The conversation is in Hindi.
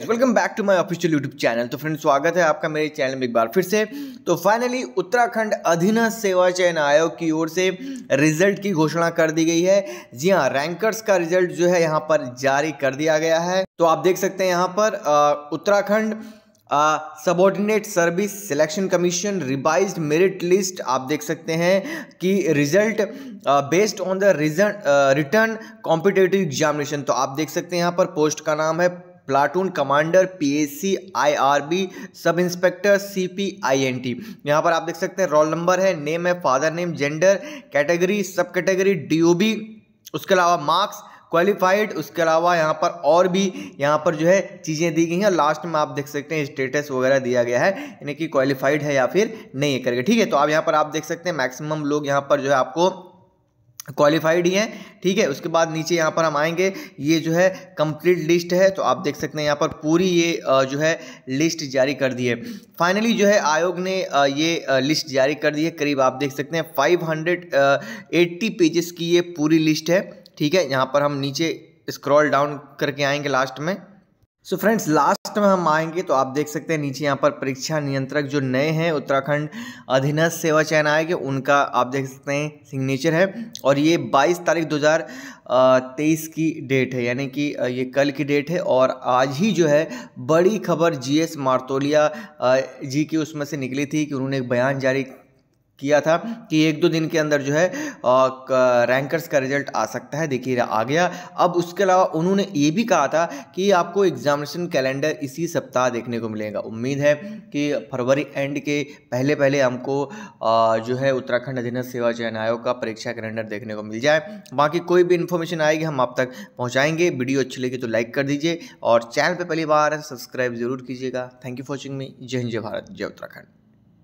welcome back to my official YouTube channel तो फ्रेंड्स स्वागत है आपका मेरे चैनल में एक बार फिर से तो फाइनली उत्तराखंड अधीनस्थ सेवा चयन आयोग की ओर से रिजल्ट की घोषणा कर दी गई है जी हाँ रैंकर्स का रिजल्ट जो है यहाँ पर जारी कर दिया गया है तो आप देख सकते हैं यहाँ पर Uttarakhand subordinate service selection commission revise merit list आप देख सकते हैं कि result based on the result written competitive examination तो आप देख सकते हैं यहाँ पर पोस्ट का नाम है platoon commander PAC IRB sub inspector C P I N T यहाँ पर आप देख सकते हैं रोल नंबर है नेम है father name gender category sub category DOB उसके अलावा मार्क्स क्वालिफाइड उसके अलावा यहाँ पर और भी यहाँ पर जो है चीज़ें दी गई हैं लास्ट में आप देख सकते हैं स्टेटस वगैरह दिया गया है यानी कि क्वालिफाइड है या फिर नहीं है करके ठीक है तो आप यहाँ पर आप देख सकते हैं मैक्सिमम लोग यहाँ पर जो है आपको क्वालिफाइड ही हैं ठीक है उसके बाद नीचे यहाँ पर हम आएंगे ये जो है कंप्लीट लिस्ट है तो आप देख सकते हैं यहाँ पर पूरी ये जो है लिस्ट जारी कर दी है फाइनली जो है आयोग ने ये लिस्ट जारी कर दी है करीब आप देख सकते हैं 580 पेजेस की ये पूरी लिस्ट है ठीक है यहाँ पर हम नीचे स्क्रॉल डाउन करके आएंगे लास्ट में सो फ्रेंड्स लास्ट में हम आएंगे तो आप देख सकते हैं नीचे यहाँ पर परीक्षा नियंत्रक जो नए हैं उत्तराखंड अधीनस्थ सेवा चयन आयोग उनका आप देख सकते हैं सिग्नेचर है और ये 22 तारीख 2023 की डेट है यानी कि ये कल की डेट है और आज ही जो है बड़ी खबर जीएस मार्तोलिया जी की उसमें से निकली थी कि उन्होंने एक बयान जारी किया था कि एक दो दिन के अंदर जो है रैंकर्स का रिजल्ट आ सकता है देखिए आ गया अब उसके अलावा उन्होंने ये भी कहा था कि आपको एग्जामिनेशन कैलेंडर इसी सप्ताह देखने को मिलेगा उम्मीद है कि फरवरी एंड के पहले पहले हमको जो है उत्तराखंड अधीनस्थ सेवा चयन आयोग का परीक्षा कैलेंडर देखने को मिल जाए बाकी कोई भी इन्फॉर्मेशन आएगी हम आप तक पहुँचाएंगे वीडियो अच्छी लगी तो लाइक कर दीजिए और चैनल पर पहली बार सब्सक्राइब जरूर कीजिएगा thank you for watching me जय हिंद जय भारत जय उत्तराखंड